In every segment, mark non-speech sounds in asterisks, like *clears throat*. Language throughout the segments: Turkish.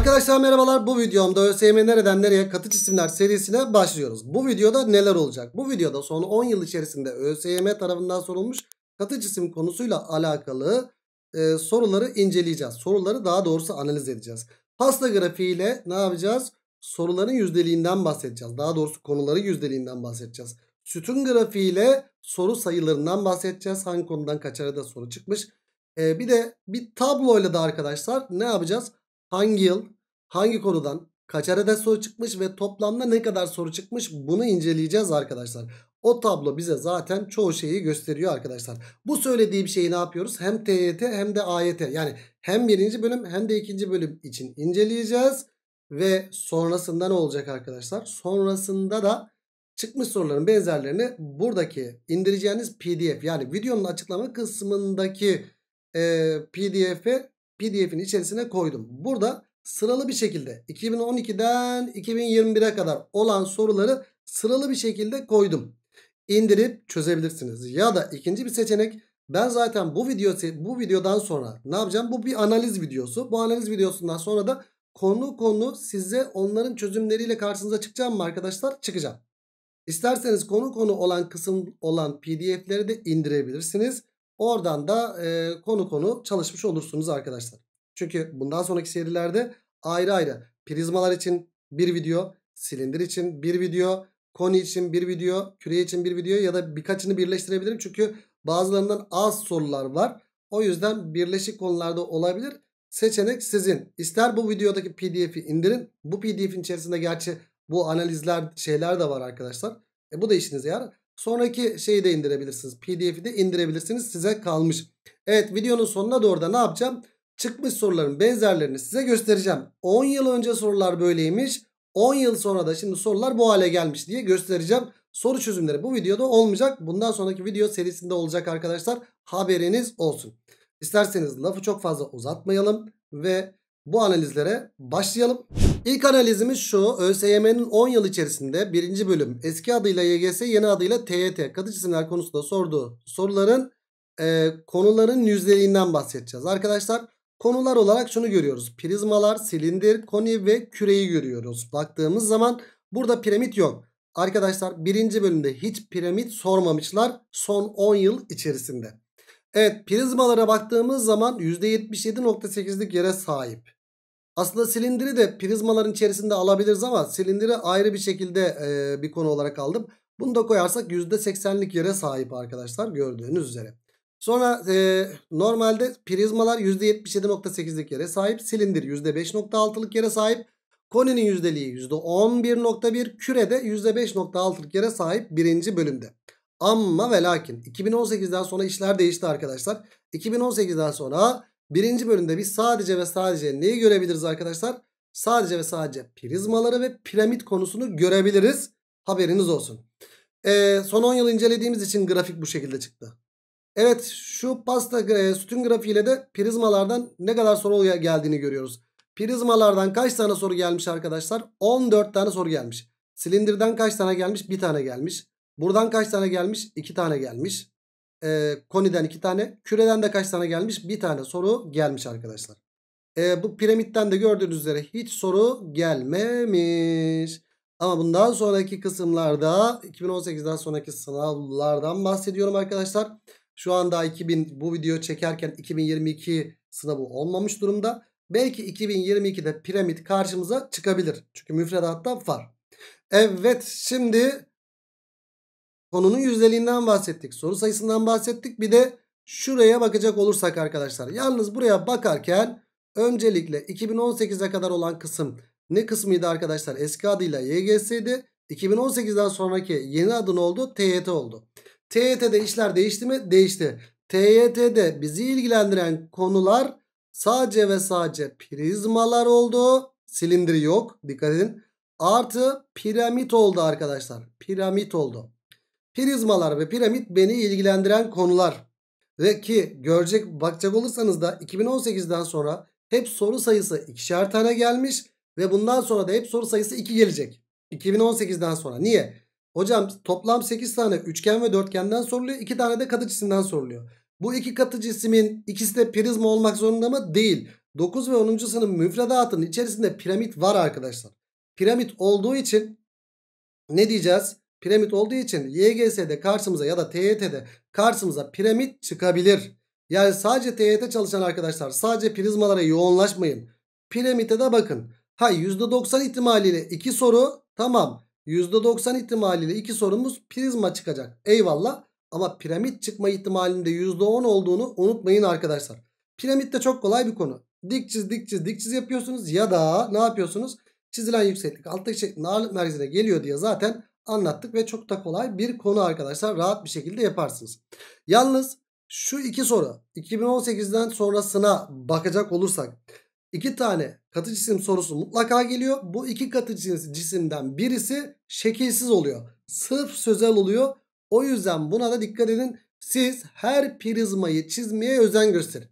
Arkadaşlar merhabalar bu videomda ÖSYM nereden nereye katı cisimler serisine başlıyoruz. Bu videoda neler olacak? Bu videoda son 10 yıl içerisinde ÖSYM tarafından sorulmuş katı cisim konusuyla alakalı e, soruları inceleyeceğiz. Soruları daha doğrusu analiz edeceğiz. Pasta grafiğiyle ne yapacağız? Soruların yüzdeliğinden bahsedeceğiz. Daha doğrusu konuları yüzdeliğinden bahsedeceğiz. Sütun grafiğiyle soru sayılarından bahsedeceğiz. Hangi konudan kaç arada soru çıkmış. E, bir de bir tabloyla da arkadaşlar ne yapacağız? hangi yıl, hangi konudan kaç adet soru çıkmış ve toplamda ne kadar soru çıkmış bunu inceleyeceğiz arkadaşlar. O tablo bize zaten çoğu şeyi gösteriyor arkadaşlar. Bu söylediğim şeyi ne yapıyoruz? Hem TYT hem de AYT yani hem birinci bölüm hem de ikinci bölüm için inceleyeceğiz. Ve sonrasında ne olacak arkadaşlar? Sonrasında da çıkmış soruların benzerlerini buradaki indireceğiniz pdf yani videonun açıklama kısmındaki e, pdf'e pdf'in içerisine koydum. Burada sıralı bir şekilde 2012'den 2021'e kadar olan soruları sıralı bir şekilde koydum. İndirip çözebilirsiniz. Ya da ikinci bir seçenek ben zaten bu video bu videodan sonra ne yapacağım? Bu bir analiz videosu. Bu analiz videosundan sonra da konu konu size onların çözümleriyle karşınıza çıkacağım mı arkadaşlar? Çıkacağım. İsterseniz konu konu olan kısım olan pdf'leri de indirebilirsiniz. Oradan da e, konu konu çalışmış olursunuz arkadaşlar. Çünkü bundan sonraki serilerde ayrı ayrı prizmalar için bir video, silindir için bir video, koni için bir video, küre için bir video ya da birkaçını birleştirebilirim. Çünkü bazılarından az sorular var. O yüzden birleşik konularda olabilir. Seçenek sizin. İster bu videodaki pdf'i indirin. Bu pdf'in içerisinde gerçi bu analizler şeyler de var arkadaşlar. E bu da işinize yarar. Sonraki şeyi de indirebilirsiniz. pdf'i de indirebilirsiniz. Size kalmış. Evet videonun sonuna doğru da ne yapacağım? çıkmış soruların benzerlerini size göstereceğim. 10 yıl önce sorular böyleymiş. 10 yıl sonra da şimdi sorular bu hale gelmiş diye göstereceğim. Soru çözümleri bu videoda olmayacak. Bundan sonraki video serisinde olacak arkadaşlar. Haberiniz olsun. İsterseniz lafı çok fazla uzatmayalım ve bu analizlere başlayalım. İlk analizimiz şu. ÖSYM'nin 10 yıl içerisinde birinci bölüm eski adıyla YGS yeni adıyla TYT katı cisimler konusunda sorduğu soruların e, konuların yüzdeliğinden bahsedeceğiz. Arkadaşlar Konular olarak şunu görüyoruz. Prizmalar, silindir, koni ve küreyi görüyoruz. Baktığımız zaman burada piramit yok. Arkadaşlar birinci bölümde hiç piramit sormamışlar son 10 yıl içerisinde. Evet prizmalara baktığımız zaman %77.8'lik yere sahip. Aslında silindiri de prizmaların içerisinde alabiliriz ama silindiri ayrı bir şekilde e, bir konu olarak aldım. Bunu da koyarsak %80'lik yere sahip arkadaşlar gördüğünüz üzere. Sonra e, normalde prizmalar %77.8'lik yere sahip. Silindir %5.6'lık yere sahip. Koninin yüzdeliği %11.1. Küre de %5.6'lık yere sahip birinci bölümde. Ama ve lakin 2018'den sonra işler değişti arkadaşlar. 2018'den sonra birinci bölümde biz sadece ve sadece neyi görebiliriz arkadaşlar? Sadece ve sadece prizmaları ve piramit konusunu görebiliriz. Haberiniz olsun. Ee, son 10 yıl incelediğimiz için grafik bu şekilde çıktı. Evet şu pasta e, sütun grafiğiyle de prizmalardan ne kadar soru geldiğini görüyoruz. Prizmalardan kaç tane soru gelmiş arkadaşlar? 14 tane soru gelmiş. Silindirden kaç tane gelmiş? Bir tane gelmiş. Buradan kaç tane gelmiş? İki tane gelmiş. E, koniden iki tane. Küreden de kaç tane gelmiş? Bir tane soru gelmiş arkadaşlar. E, bu piramitten de gördüğünüz üzere hiç soru gelmemiş. Ama bundan sonraki kısımlarda 2018'den sonraki sınavlardan bahsediyorum arkadaşlar. Arkadaşlar. Şu anda 2000 bu video çekerken 2022 sınavı olmamış durumda. Belki 2022'de piramit karşımıza çıkabilir. Çünkü müfredattan var. Evet şimdi konunun yüzdeliğinden bahsettik. Soru sayısından bahsettik. Bir de şuraya bakacak olursak arkadaşlar. Yalnız buraya bakarken öncelikle 2018'e kadar olan kısım ne kısmıydı arkadaşlar? Eski adıyla YGS'di. 2018'den sonraki yeni adı ne oldu? TYT oldu. TYT'de e işler değişti mi? Değişti. TYT'de e bizi ilgilendiren konular sadece ve sadece prizmalar oldu. Silindiri yok. Dikkat edin. Artı piramit oldu arkadaşlar. Piramit oldu. Prizmalar ve piramit beni ilgilendiren konular. Ve ki görecek bakacak olursanız da 2018'den sonra hep soru sayısı ikişer tane gelmiş. Ve bundan sonra da hep soru sayısı 2 gelecek. 2018'den sonra. Niye? Hocam toplam 8 tane üçgen ve dörtgenden soruluyor. 2 tane de katı cisimden soruluyor. Bu iki katı cismin ikisi de prizma olmak zorunda mı? Değil. 9 ve 10. sınıf müfredatının içerisinde piramit var arkadaşlar. Piramit olduğu için ne diyeceğiz? Piramit olduğu için YGS'de karşımıza ya da TYT'de karşımıza piramit çıkabilir. Yani sadece TYT çalışan arkadaşlar sadece prizmalara yoğunlaşmayın. Piramite de bakın. Ha %90 ihtimaliyle 2 soru tamam. %90 ihtimaliyle iki sorumuz prizma çıkacak. Eyvallah. Ama piramit çıkma ihtimalinde %10 olduğunu unutmayın arkadaşlar. Piramit de çok kolay bir konu. Dik çiz dik çiz dik çiz yapıyorsunuz ya da ne yapıyorsunuz? Çizilen yükseklik alttaki şeklin ağırlık merkezine geliyor diye zaten anlattık ve çok da kolay bir konu arkadaşlar. Rahat bir şekilde yaparsınız. Yalnız şu iki soru 2018'den sonrasına bakacak olursak iki tane katı cisim sorusu mutlaka geliyor. Bu iki katı cisimden birisi şekilsiz oluyor. Sırf sözel oluyor. O yüzden buna da dikkat edin. Siz her prizmayı çizmeye özen gösterin.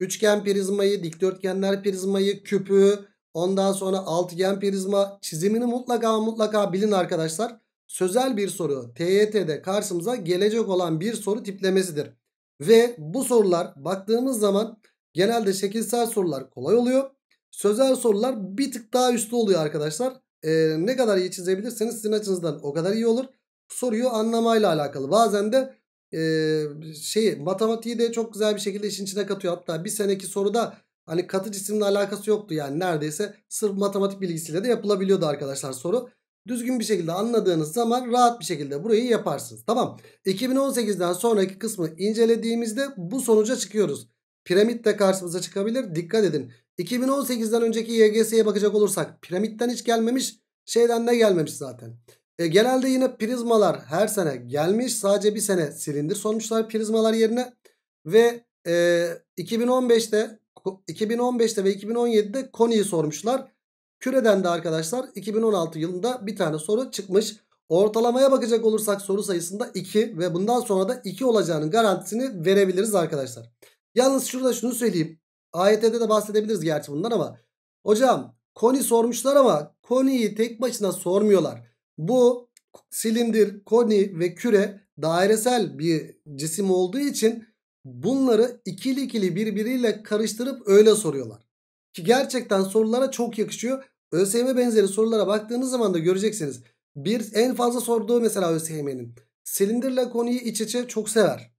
Üçgen prizmayı, dikdörtgenler prizmayı, küpü, ondan sonra altıgen prizma çizimini mutlaka mutlaka bilin arkadaşlar. Sözel bir soru TYT'de karşımıza gelecek olan bir soru tiplemesidir. Ve bu sorular baktığımız zaman Genelde şekilsel sorular kolay oluyor. Sözel sorular bir tık daha üstü oluyor arkadaşlar. Ee, ne kadar iyi çizebilirseniz sizin açınızdan o kadar iyi olur. Soruyu anlamayla alakalı. Bazen de e, şeyi matematiği de çok güzel bir şekilde işin içine katıyor. Hatta bir seneki soruda hani katı cisimle alakası yoktu. Yani neredeyse sırf matematik bilgisiyle de yapılabiliyordu arkadaşlar soru. Düzgün bir şekilde anladığınız zaman rahat bir şekilde burayı yaparsınız. Tamam. 2018'den sonraki kısmı incelediğimizde bu sonuca çıkıyoruz. Piramit de karşımıza çıkabilir. Dikkat edin. 2018'den önceki YGS'ye bakacak olursak piramitten hiç gelmemiş. Şeyden de gelmemiş zaten. E, genelde yine prizmalar her sene gelmiş. Sadece bir sene silindir sonuçlar prizmalar yerine. Ve e, 2015'te 2015'te ve 2017'de Koni'yi sormuşlar. Küreden de arkadaşlar 2016 yılında bir tane soru çıkmış. Ortalamaya bakacak olursak soru sayısında 2 ve bundan sonra da 2 olacağının garantisini verebiliriz arkadaşlar. Yalnız şurada şunu söyleyeyim. AYT'de de bahsedebiliriz gerçi bundan ama. Hocam koni sormuşlar ama koniyi tek başına sormuyorlar. Bu silindir, koni ve küre dairesel bir cisim olduğu için bunları ikili ikili birbiriyle karıştırıp öyle soruyorlar. Ki gerçekten sorulara çok yakışıyor. ÖSYM benzeri sorulara baktığınız zaman da göreceksiniz. Bir en fazla sorduğu mesela ÖSYM'nin silindirle koniyi iç içe çok sever.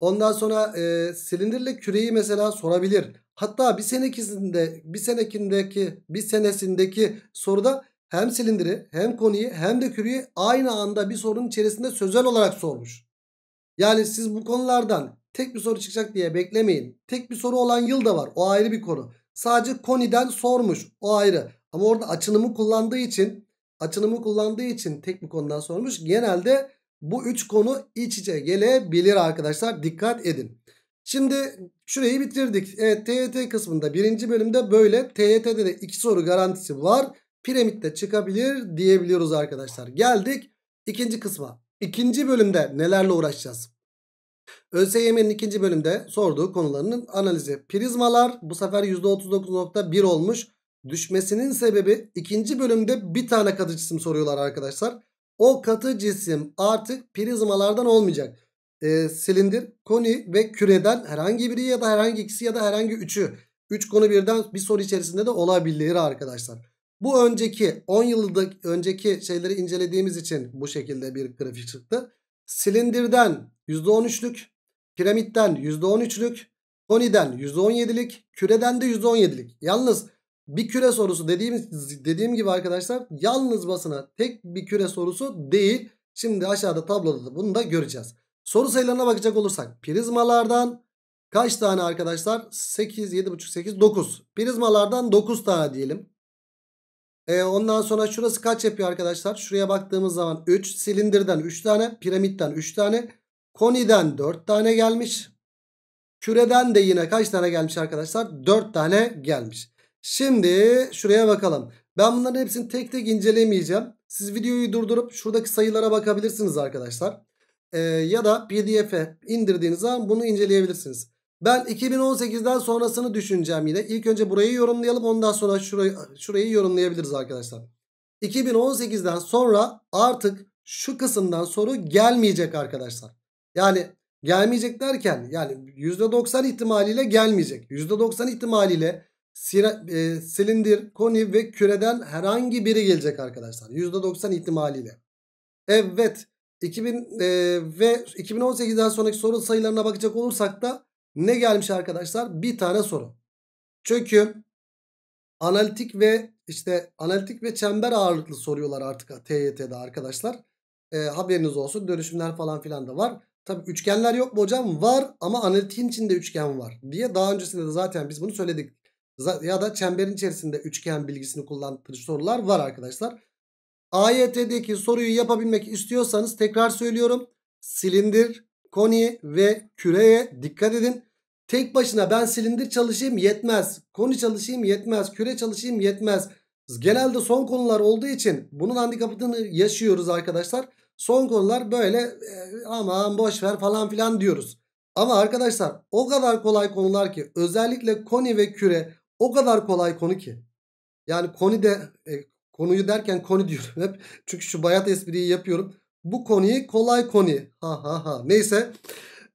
Ondan sonra e, silindirle küreyi mesela sorabilir. Hatta bir senekisinde bir senekindeki bir senesindeki soruda hem silindiri hem konuyu hem de küreyi aynı anda bir sorunun içerisinde sözel olarak sormuş. Yani siz bu konulardan tek bir soru çıkacak diye beklemeyin. Tek bir soru olan yıl da var. O ayrı bir konu. Sadece koniden sormuş. O ayrı. Ama orada açınımı kullandığı için açınımı kullandığı için tek bir konudan sormuş. Genelde bu üç konu iç içe gelebilir arkadaşlar. Dikkat edin. Şimdi şurayı bitirdik. Evet TYT kısmında birinci bölümde böyle. TYT'de de iki soru garantisi var. Piramitte çıkabilir diyebiliyoruz arkadaşlar. Geldik ikinci kısma. İkinci bölümde nelerle uğraşacağız? ÖSYM'nin ikinci bölümde sorduğu konularının analizi. Prizmalar bu sefer %39.1 olmuş. Düşmesinin sebebi ikinci bölümde bir tane katıç isim soruyorlar arkadaşlar. O katı cisim artık prizmalardan olmayacak. E, silindir, koni ve küreden herhangi biri ya da herhangi ikisi ya da herhangi üçü. Üç konu birden bir soru içerisinde de olabilir arkadaşlar. Bu önceki 10 yıllık önceki şeyleri incelediğimiz için bu şekilde bir grafik çıktı. Silindirden %13'lük, piramitten %13'lük, koniden %17'lik, küreden de %17'lik. Yalnız bir küre sorusu dediğim, dediğim gibi arkadaşlar yalnız basına tek bir küre sorusu değil. Şimdi aşağıda tabloda da bunu da göreceğiz. Soru sayılarına bakacak olursak prizmalardan kaç tane arkadaşlar? 8, 7,5, 8, 9. Prizmalardan 9 tane diyelim. Ee, ondan sonra şurası kaç yapıyor arkadaşlar? Şuraya baktığımız zaman 3 silindirden 3 tane, piramitten 3 tane, koniden 4 tane gelmiş. Küreden de yine kaç tane gelmiş arkadaşlar? 4 tane gelmiş. Şimdi şuraya bakalım. Ben bunların hepsini tek tek incelemeyeceğim. Siz videoyu durdurup şuradaki sayılara bakabilirsiniz arkadaşlar. Ee, ya da pdf'e indirdiğiniz zaman bunu inceleyebilirsiniz. Ben 2018'den sonrasını düşüneceğim yine. İlk önce burayı yorumlayalım ondan sonra şurayı, şurayı yorumlayabiliriz arkadaşlar. 2018'den sonra artık şu kısımdan soru gelmeyecek arkadaşlar. Yani gelmeyecek derken yani %90 ihtimaliyle gelmeyecek. %90 ihtimaliyle e, silindir, koni ve küreden herhangi biri gelecek arkadaşlar. %90 ihtimaliyle. Evet 2000 e, ve 2018'den sonraki soru sayılarına bakacak olursak da ne gelmiş arkadaşlar? Bir tane soru. Çünkü analitik ve işte analitik ve çember ağırlıklı soruyorlar artık TYT'de arkadaşlar. E, haberiniz olsun. Dönüşümler falan filan da var. Tabii üçgenler yok mu hocam? Var ama analitiğin içinde üçgen var diye daha öncesinde de zaten biz bunu söyledik ya da çemberin içerisinde üçgen bilgisini kullandırıcı sorular var arkadaşlar. AYT'deki soruyu yapabilmek istiyorsanız tekrar söylüyorum. Silindir, koni ve küreye dikkat edin. Tek başına ben silindir çalışayım yetmez. Koni çalışayım yetmez. Küre çalışayım yetmez. Genelde son konular olduğu için bunun handikapını yaşıyoruz arkadaşlar. Son konular böyle e, aman boş ver falan filan diyoruz. Ama arkadaşlar o kadar kolay konular ki özellikle koni ve küre o kadar kolay konu ki. Yani konu de e, konuyu derken konu *laughs* diyorum hep. Çünkü şu bayat espriyi yapıyorum. Bu konuyu kolay konu. Ha ha ha. Neyse.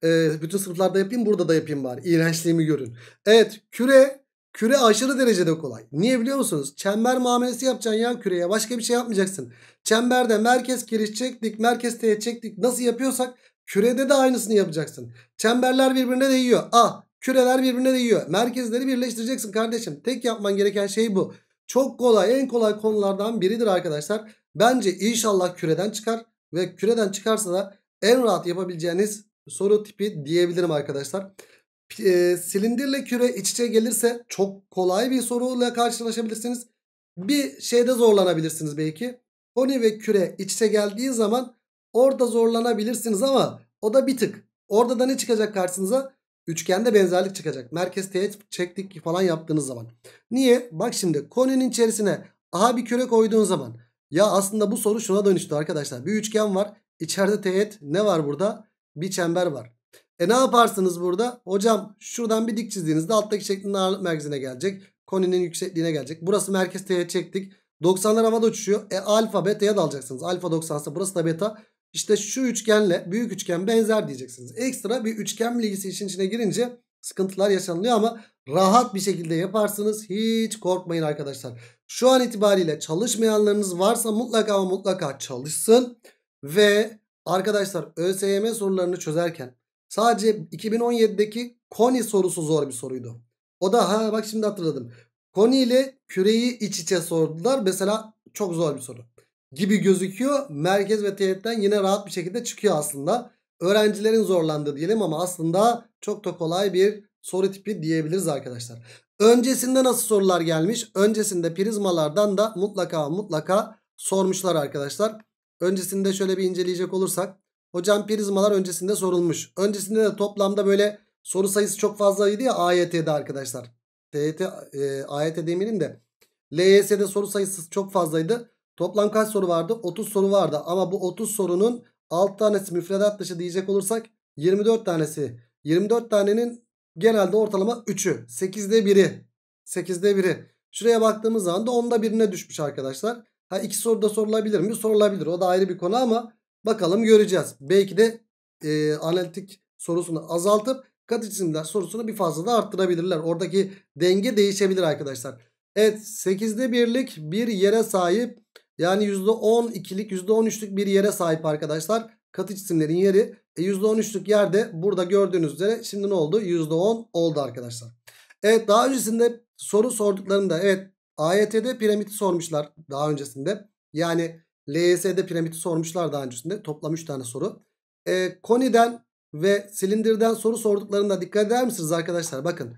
E, bütün sınıflarda yapayım burada da yapayım bari. İğrençliğimi görün. Evet küre küre aşırı derecede kolay. Niye biliyor musunuz? Çember muamelesi yapacaksın ya küreye. Başka bir şey yapmayacaksın. Çemberde merkez kiriş çektik. Merkez teğet çektik. Nasıl yapıyorsak Kürede de aynısını yapacaksın. Çemberler birbirine değiyor. A ah, Küreler birbirine değiyor. Merkezleri birleştireceksin kardeşim. Tek yapman gereken şey bu. Çok kolay en kolay konulardan biridir arkadaşlar. Bence inşallah küreden çıkar. Ve küreden çıkarsa da en rahat yapabileceğiniz soru tipi diyebilirim arkadaşlar. E, silindirle küre iç içe gelirse çok kolay bir soruyla karşılaşabilirsiniz. Bir şeyde zorlanabilirsiniz belki. Koni ve küre iç içe geldiği zaman orada zorlanabilirsiniz ama o da bir tık. Orada da ne çıkacak karşınıza? Üçgende benzerlik çıkacak. Merkez teğet çektik falan yaptığınız zaman. Niye? Bak şimdi konunun içerisine aha bir küre koyduğun zaman. Ya aslında bu soru şuna dönüştü arkadaşlar. Bir üçgen var. İçeride teğet ne var burada? Bir çember var. E ne yaparsınız burada? Hocam şuradan bir dik çizdiğinizde alttaki şeklin ağırlık merkezine gelecek. Koninin yüksekliğine gelecek. Burası merkez teğet çektik. 90'lar havada uçuşuyor. E alfa beta'ya da alacaksınız. Alfa 90 ise burası da beta. İşte şu üçgenle büyük üçgen benzer diyeceksiniz. Ekstra bir üçgen bilgisi işin içine girince sıkıntılar yaşanılıyor ama rahat bir şekilde yaparsınız. Hiç korkmayın arkadaşlar. Şu an itibariyle çalışmayanlarınız varsa mutlaka ama mutlaka çalışsın. Ve arkadaşlar ÖSYM sorularını çözerken sadece 2017'deki KONI sorusu zor bir soruydu. O da ha bak şimdi hatırladım. KONI ile küreyi iç içe sordular. Mesela çok zor bir soru gibi gözüküyor. Merkez ve teğetten yine rahat bir şekilde çıkıyor aslında. Öğrencilerin zorlandığı diyelim ama aslında çok da kolay bir soru tipi diyebiliriz arkadaşlar. Öncesinde nasıl sorular gelmiş? Öncesinde prizmalardan da mutlaka mutlaka sormuşlar arkadaşlar. Öncesinde şöyle bir inceleyecek olursak. Hocam prizmalar öncesinde sorulmuş. Öncesinde de toplamda böyle soru sayısı çok fazlaydı ya AYT'de arkadaşlar. TET e, AYT demeyelim de. LYS'de soru sayısı çok fazlaydı. Toplam kaç soru vardı? 30 soru vardı ama bu 30 sorunun 6 tanesi müfredat dışı diyecek olursak 24 tanesi. 24 tanenin genelde ortalama 3'ü. 8'de 1'i. 8'de 1'i. Şuraya baktığımız zaman da 10'da 1'ine düşmüş arkadaşlar. Ha iki soru da sorulabilir mi? Sorulabilir. O da ayrı bir konu ama bakalım göreceğiz. Belki de e, analitik sorusunu azaltıp kat cisimler sorusunu bir fazla da arttırabilirler. Oradaki denge değişebilir arkadaşlar. Evet 8'de birlik bir yere sahip yani %12'lik %13'lük bir yere sahip arkadaşlar. Katı cisimlerin yeri e, %13'lük yerde burada gördüğünüz üzere şimdi ne oldu? %10 oldu arkadaşlar. Evet daha öncesinde soru sorduklarında evet AYT'de piramidi sormuşlar daha öncesinde. Yani LYS'de piramidi sormuşlar daha öncesinde. Toplam 3 tane soru. E, koniden ve silindirden soru sorduklarında dikkat eder misiniz arkadaşlar? Bakın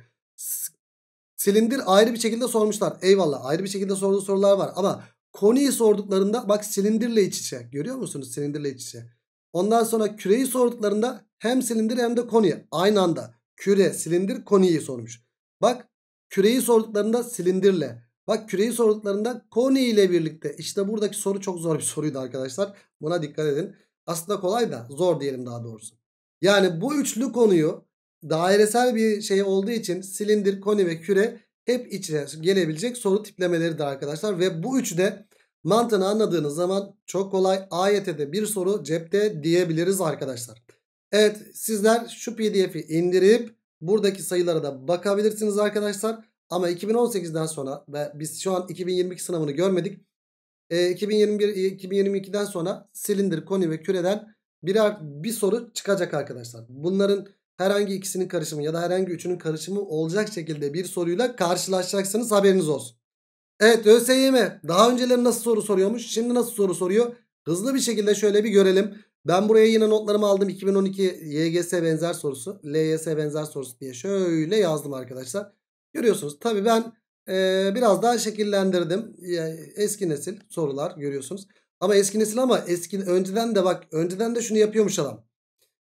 silindir ayrı bir şekilde sormuşlar. Eyvallah ayrı bir şekilde sorduğu sorular var ama Koniyi sorduklarında bak silindirle iç içe. Görüyor musunuz silindirle iç içe. Ondan sonra küreyi sorduklarında hem silindir hem de koni. Aynı anda küre, silindir, koniyi sormuş. Bak küreyi sorduklarında silindirle. Bak küreyi sorduklarında koni ile birlikte. İşte buradaki soru çok zor bir soruydu arkadaşlar. Buna dikkat edin. Aslında kolay da zor diyelim daha doğrusu. Yani bu üçlü konuyu dairesel bir şey olduğu için silindir, koni ve küre hep içine gelebilecek soru tiplemeleridir arkadaşlar. Ve bu üçü de mantığını anladığınız zaman çok kolay AYT'de bir soru cepte diyebiliriz arkadaşlar. Evet sizler şu pdf'i indirip buradaki sayılara da bakabilirsiniz arkadaşlar. Ama 2018'den sonra ve biz şu an 2022 sınavını görmedik. E, 2021 2022'den e, sonra silindir, koni ve küreden birer bir soru çıkacak arkadaşlar. Bunların herhangi ikisinin karışımı ya da herhangi üçünün karışımı olacak şekilde bir soruyla karşılaşacaksınız haberiniz olsun. Evet ÖSYM daha önceleri nasıl soru soruyormuş şimdi nasıl soru soruyor hızlı bir şekilde şöyle bir görelim. Ben buraya yine notlarımı aldım 2012 YGS benzer sorusu LYS benzer sorusu diye şöyle yazdım arkadaşlar. Görüyorsunuz tabi ben e, biraz daha şekillendirdim yani eski nesil sorular görüyorsunuz. Ama eski nesil ama eski önceden de bak önceden de şunu yapıyormuş adam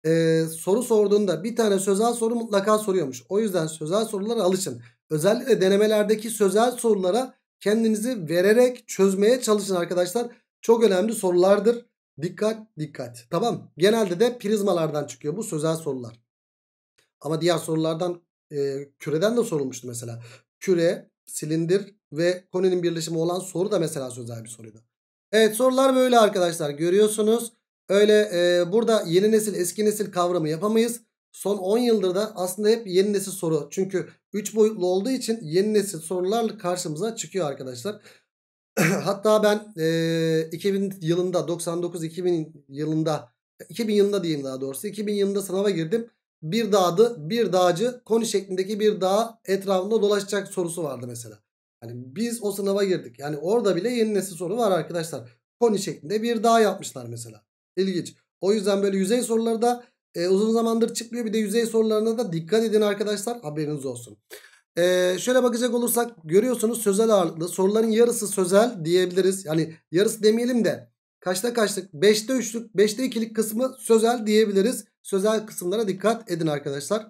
e, soru sorduğunda bir tane sözel soru mutlaka soruyormuş. O yüzden sözel sorulara alışın. Özellikle denemelerdeki sözel sorulara kendinizi vererek çözmeye çalışın arkadaşlar. Çok önemli sorulardır. Dikkat dikkat. Tamam. Genelde de prizmalardan çıkıyor bu sözel sorular. Ama diğer sorulardan e, küreden de sorulmuştu mesela. Küre, silindir ve koninin birleşimi olan soru da mesela sözel bir soruydu. Evet sorular böyle arkadaşlar görüyorsunuz. Öyle e, burada yeni nesil eski nesil kavramı yapamayız. Son 10 yıldır da aslında hep yeni nesil soru. Çünkü 3 boyutlu olduğu için yeni nesil sorular karşımıza çıkıyor arkadaşlar. *clears throat* Hatta ben e, 2000 yılında 99-2000 yılında 2000 yılında diyeyim daha doğrusu 2000 yılında sınava girdim. Bir dağdı bir dağcı koni şeklindeki bir dağ etrafında dolaşacak sorusu vardı mesela. Yani biz o sınava girdik. Yani orada bile yeni nesil soru var arkadaşlar. Koni şeklinde bir dağ yapmışlar mesela. İlginç. O yüzden böyle yüzey sorularda e, uzun zamandır çıkmıyor. Bir de yüzey sorularına da dikkat edin arkadaşlar. Haberiniz olsun. E, şöyle bakacak olursak görüyorsunuz sözel ağırlıklı. Soruların yarısı sözel diyebiliriz. Yani yarısı demeyelim de kaçta kaçlık? 5'te 3'lük, 5'te 2'lik kısmı sözel diyebiliriz. Sözel kısımlara dikkat edin arkadaşlar.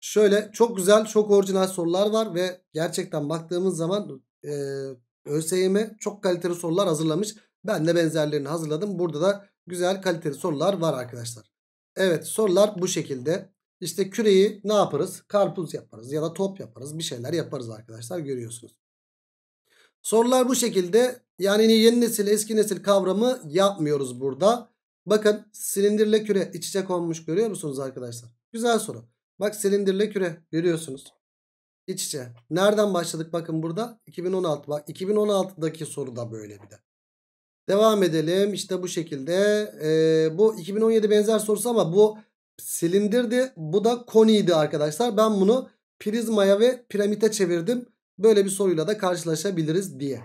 Şöyle çok güzel, çok orijinal sorular var ve gerçekten baktığımız zaman e, ÖSYM e çok kaliteli sorular hazırlamış. Ben de benzerlerini hazırladım. Burada da güzel kaliteli sorular var arkadaşlar. Evet sorular bu şekilde. İşte küreyi ne yaparız? Karpuz yaparız ya da top yaparız. Bir şeyler yaparız arkadaşlar görüyorsunuz. Sorular bu şekilde. Yani yeni nesil eski nesil kavramı yapmıyoruz burada. Bakın silindirle küre iç içe konmuş görüyor musunuz arkadaşlar? Güzel soru. Bak silindirle küre görüyorsunuz. İç içe. Nereden başladık bakın burada? 2016. Bak 2016'daki soru da böyle bir de. Devam edelim. İşte bu şekilde. Ee, bu 2017 benzer sorusu ama bu silindirdi. Bu da koniydi arkadaşlar. Ben bunu prizmaya ve piramite çevirdim. Böyle bir soruyla da karşılaşabiliriz diye.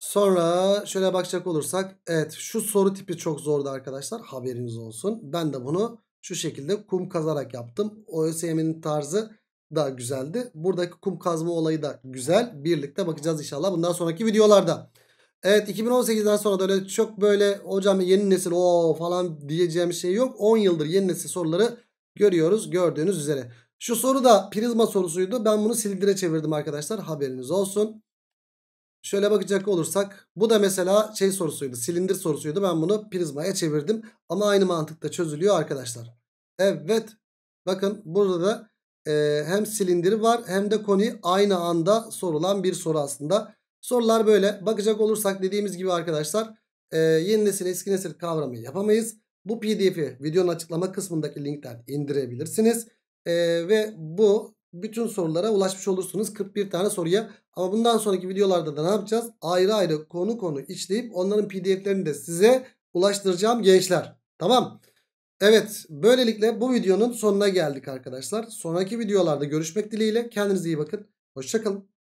Sonra şöyle bakacak olursak. Evet şu soru tipi çok zordu arkadaşlar. Haberiniz olsun. Ben de bunu şu şekilde kum kazarak yaptım. OSM'nin tarzı da güzeldi. Buradaki kum kazma olayı da güzel. Birlikte bakacağız inşallah bundan sonraki videolarda. Evet 2018'den sonra da öyle çok böyle hocam yeni nesil o falan diyeceğim şey yok. 10 yıldır yeni nesil soruları görüyoruz gördüğünüz üzere. Şu soru da prizma sorusuydu. Ben bunu silindire çevirdim arkadaşlar haberiniz olsun. Şöyle bakacak olursak bu da mesela şey sorusuydu silindir sorusuydu. Ben bunu prizmaya çevirdim ama aynı mantıkta çözülüyor arkadaşlar. Evet bakın burada da e, hem silindiri var hem de koni aynı anda sorulan bir soru aslında. Sorular böyle. Bakacak olursak dediğimiz gibi arkadaşlar e, yeni nesil eski nesil kavramı yapamayız. Bu pdf'i videonun açıklama kısmındaki linkten indirebilirsiniz. E, ve bu bütün sorulara ulaşmış olursunuz. 41 tane soruya. Ama bundan sonraki videolarda da ne yapacağız? Ayrı ayrı konu konu işleyip onların pdf'lerini de size ulaştıracağım gençler. Tamam. Evet böylelikle bu videonun sonuna geldik arkadaşlar. Sonraki videolarda görüşmek dileğiyle. Kendinize iyi bakın. Hoşçakalın.